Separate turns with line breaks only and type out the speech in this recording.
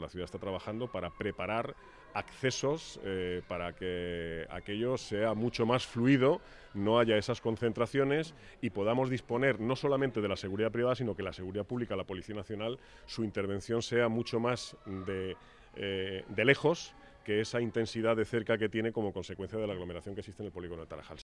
la ciudad está trabajando para preparar accesos eh, para que aquello sea mucho más fluido, no haya esas concentraciones y podamos disponer no solamente de la seguridad privada, sino que la seguridad pública, la Policía Nacional, su intervención sea mucho más de, eh, lejos que esa intensidad de cerca que tiene como consecuencia de la aglomeración que existe en el polígono de Tarajal.